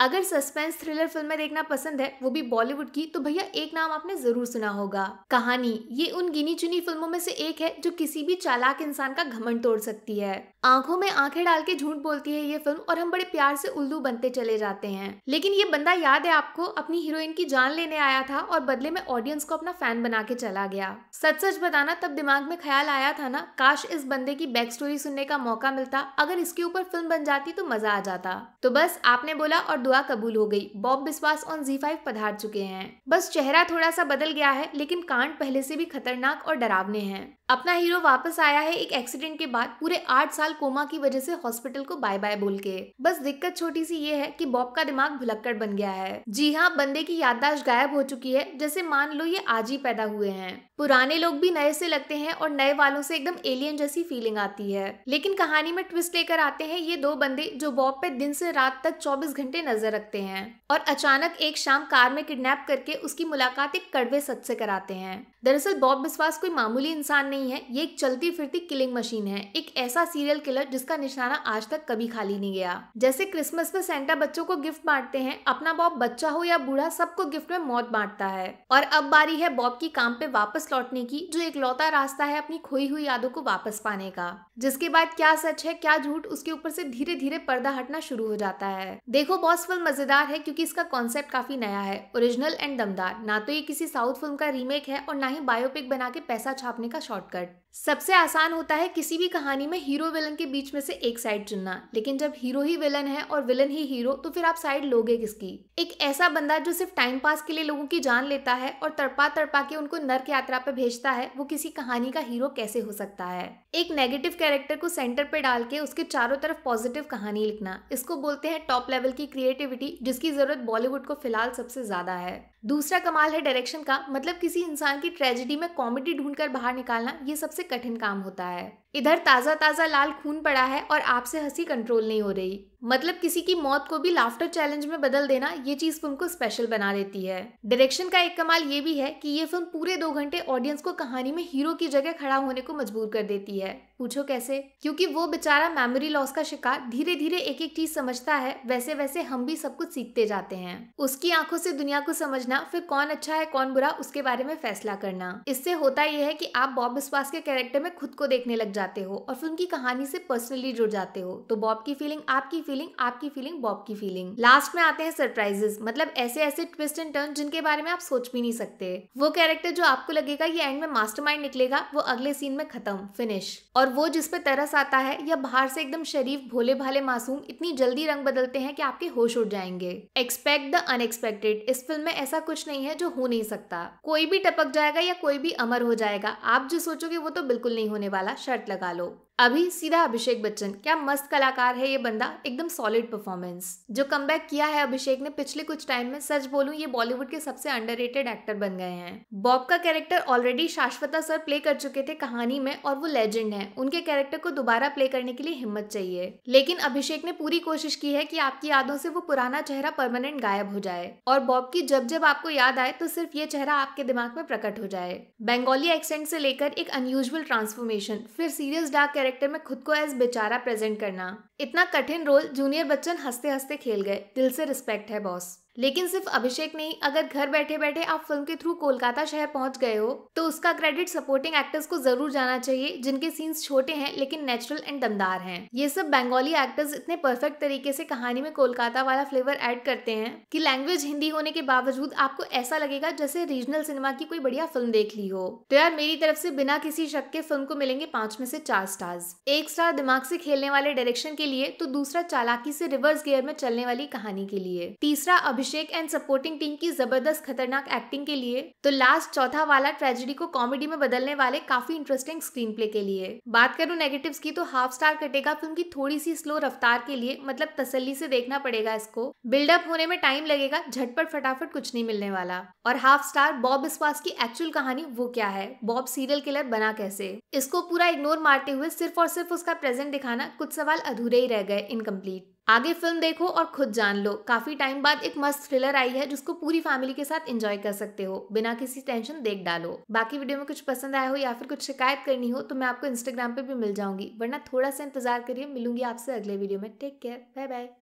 अगर suspense thriller फिल्में देखना पसंद है वो भी बॉलीवुड की तो भैया एक नाम आपने जरूर सुना होगा कहानी ये उन गिनी चुनी फिल्मों में से एक है जो किसी भी चालाक इंसान का घमंड तोड़ सकती है आंखों में आंखें डाल के झूठ बोलती है ये फिल्म और हम बड़े प्यार से उल्लू बनते चले जाते हैं लेकिन ये बंदा याद है आपको अपनी हीरोइन की जान लेने आया था और बदले में ऑडियंस को अपना फैन बना के चला गया सच सच बताना तब दिमाग में ख्याल आया था ना काश इस बंदे की बैक स्टोरी सुनने का मौका मिलता अगर इसके ऊपर फिल्म बन जाती तो मजा आ जाता तो बस आपने बोला और दुआ कबूल हो गई Bob Biswas on Zee five पधार चुके हैं बस चेहरा थोड़ा सा बदल गया है लेकिन कांड पहले से भी खतरनाक और डरावने हैं अपना हीरो वापस आया है एक एक्सीडेंट के बाद पूरे आठ साल कोमा की वजह से हॉस्पिटल को बाय बाय बोल के बस दिक्कत छोटी सी ये है कि बॉब का दिमाग भुलक्कड़ बन गया है जी हाँ बंदे की याददाश्त गायब हो चुकी है जैसे मान लो ये आज ही पैदा हुए हैं पुराने लोग भी नए से लगते हैं और नए वालों से एकदम एलियन जैसी फीलिंग आती है लेकिन कहानी में ट्विस्ट लेकर आते हैं ये दो बंदे जो बॉब पे दिन से रात तक चौबीस घंटे नजर रखते हैं और अचानक एक शाम कार में किडनैप करके उसकी मुलाकात एक कड़वे सच से कराते हैं दरअसल बॉब विश्वास कोई मामूली इंसान नहीं है ये एक चलती फिरती किलिंग मशीन है एक ऐसा सीरियल किलर जिसका निशाना आज तक कभी खाली नहीं गया जैसे क्रिसमस में सेंटा बच्चों को गिफ्ट बांटते हैं अपना बॉब बच्चा हो या बूढ़ा सबको गिफ्ट में मौत बांटता है और अब बारी है बॉब की काम पे वापस लौटने की जो एक लौता रास्ता है अपनी खोई हुई यादों को वापस पाने का जिसके बाद क्या सच है क्या झूठ उसके ऊपर से धीरे धीरे पर्दा हटना शुरू हो जाता है देखो बॉस फिल्म मजेदार है क्योंकि इसका कॉन्सेप्ट काफी नया है ओरिजिनल एंड दमदार ना तो ये किसी साउथ फिल्म का रीमेक है और ना ही बायोपिक बना के पैसा छापने का शॉर्ट shortcut सबसे आसान होता है किसी भी कहानी में हीरो विलन के बीच में से एक साइड चुनना लेकिन जब हीरो ही विलन है और विलन ही हीरो तो फिर आप साइड लोगे किसकी एक ऐसा बंदा जो सिर्फ टाइम पास के लिए लोगों की जान लेता है और तड़पा तड़पा के उनको नर्क यात्रा पे भेजता है वो किसी कहानी का हीरो कैसे हो सकता है एक नेगेटिव कैरेक्टर को सेंटर पे डाल के उसके चारों तरफ पॉजिटिव कहानी लिखना इसको बोलते हैं टॉप लेवल की क्रिएटिविटी जिसकी जरूरत बॉलीवुड को फिलहाल सबसे ज्यादा है दूसरा कमाल है डायरेक्शन का मतलब किसी इंसान की ट्रेजिडी में कॉमेडी ढूंढकर बाहर निकालना ये सबसे कठिन काम होता है इधर ताज़ा ताज़ा लाल खून पड़ा है और आपसे हंसी कंट्रोल नहीं हो रही मतलब किसी की मौत को भी लाफ्टर चैलेंज में बदल देना ये चीज फिल्म को स्पेशल बना देती है डायरेक्शन का एक कमाल ये भी है कि ये फिल्म पूरे दो घंटे ऑडियंस को कहानी में हीरो की जगह खड़ा होने को मजबूर कर देती है पूछो कैसे क्योंकि वो बेचारा मेमोरी लॉस का शिकार धीरे धीरे एक एक चीज समझता है वैसे वैसे हम भी सब कुछ सीखते जाते हैं उसकी आंखों से दुनिया को समझना फिर कौन अच्छा है कौन बुरा उसके बारे में फैसला करना इससे होता यह है कि आप बॉब विश्वास के कैरेक्टर में खुद को देखने लग जाते हो और फिल्म की कहानी से पर्सनली जुड़ जाते हो तो बॉब की फीलिंग आपकी फीलिंग फीलिंग आपकी फीलिंग बॉब की फीलिंग लास्ट में आते हैं सरप्राइजेस मतलब ऐसे ऐसे ट्विस्ट एंड टर्न जिनके बारे में आप सोच भी नहीं सकते वो कैरेक्टर जो आपको लगेगा ये एंड में मास्टर निकलेगा वो अगले सीन में खत्म फिनिश और वो जिसपे तरस आता है या बाहर से एकदम शरीफ भोले भाले मासूम इतनी जल्दी रंग बदलते हैं कि आपके होश उड़ जाएंगे एक्सपेक्ट द अनएक्सपेक्टेड इस फिल्म में ऐसा कुछ नहीं है जो हो नहीं सकता कोई भी टपक जाएगा या कोई भी अमर हो जाएगा आप जो सोचोगे वो तो बिल्कुल नहीं होने वाला शर्त लगा लो अभी सीधा अभिषेक बच्चन क्या मस्त कलाकार है ये बंदा एकदम सॉलिड परफॉर्मेंस जो कम किया है अभिषेक ने पिछले कुछ टाइम में सच बोलूं ये बॉलीवुड के सबसे अंडर एक्टर बन गए हैं बॉब का character already Saswata sir play कर चुके थे कहानी में और वो लेजेंड है उनके कैरेक्टर को दोबारा प्ले करने के लिए हिम्मत चाहिए लेकिन अभिषेक ने पूरी कोशिश की है की आपकी यादों से वो पुराना चेहरा परमानेंट गायब हो जाए और बॉब की जब जब आपको याद आए तो सिर्फ ये चेहरा आपके दिमाग में प्रकट हो जाए बंगाली एक्सेंट से लेकर एक अनयूजल ट्रांसफॉर्मेशन फिर सीरियस डार्क कैरेक्टर में खुद को एज बेचारा प्रेजेंट करना इतना कठिन रोल जूनियर बच्चन हंसते हंसते खेल गए दिल से रिस्पेक्ट है बॉस लेकिन सिर्फ अभिषेक नहीं अगर घर बैठे बैठे आप फिल्म के थ्रू कोलकाता शहर पहुंच गए हो तो उसका क्रेडिट सपोर्टिंग एक्टर्स को जरूर जाना चाहिए जिनके सीन्स छोटे हैं लेकिन नेचुरल एंड दमदार हैं ये सब बंगाली एक्टर्स इतने परफेक्ट तरीके से कहानी में कोलकाता वाला फ्लेवर ऐड करते हैं की लैंग्वेज हिंदी होने के बावजूद आपको ऐसा लगेगा जैसे रीजनल सिनेमा की कोई बढ़िया फिल्म देख ली हो तो यार मेरी तरफ से बिना किसी शक के फिल्म को मिलेंगे पांच में से चार स्टार्स एक स्टार दिमाग से खेलने वाले डायरेक्शन के के लिए तो दूसरा चालाकी से रिवर्स गियर में चलने वाली कहानी के लिए तीसरा अभिषेक एंड सपोर्टिंग टीम की जबरदस्त खतरनाक एक्टिंग के लिए तो लास्ट चौथा वाला ट्रेजेडी को कॉमेडी में बदलने वाले काफी इंटरेस्टिंग स्क्रीन प्ले के लिए बात करूँ नेगेटिव की तो हाफ स्टार कटेगा फिल्म की थोड़ी सी स्लो रफ्तार के लिए मतलब तसली से देखना पड़ेगा इसको बिल्डअप होने में टाइम लगेगा झटपट फटाफट कुछ नहीं मिलने वाला और हाफ स्टार बॉब विश्वास की एक्चुअल कहानी वो क्या है बॉब सीरियल किलर बना कैसे इसको पूरा इग्नोर मारते हुए सिर्फ और सिर्फ उसका प्रेजेंट दिखाना कुछ सवाल अधूरे अधूरे ही रह गए इनकम्प्लीट आगे फिल्म देखो और खुद जान लो काफी टाइम बाद एक मस्त थ्रिलर आई है जिसको पूरी फैमिली के साथ एंजॉय कर सकते हो बिना किसी टेंशन देख डालो बाकी वीडियो में कुछ पसंद आया हो या फिर कुछ शिकायत करनी हो तो मैं आपको इंस्टाग्राम पे भी मिल जाऊंगी वरना थोड़ा सा इंतजार करिए मिलूंगी आपसे अगले वीडियो में टेक केयर बाय बाय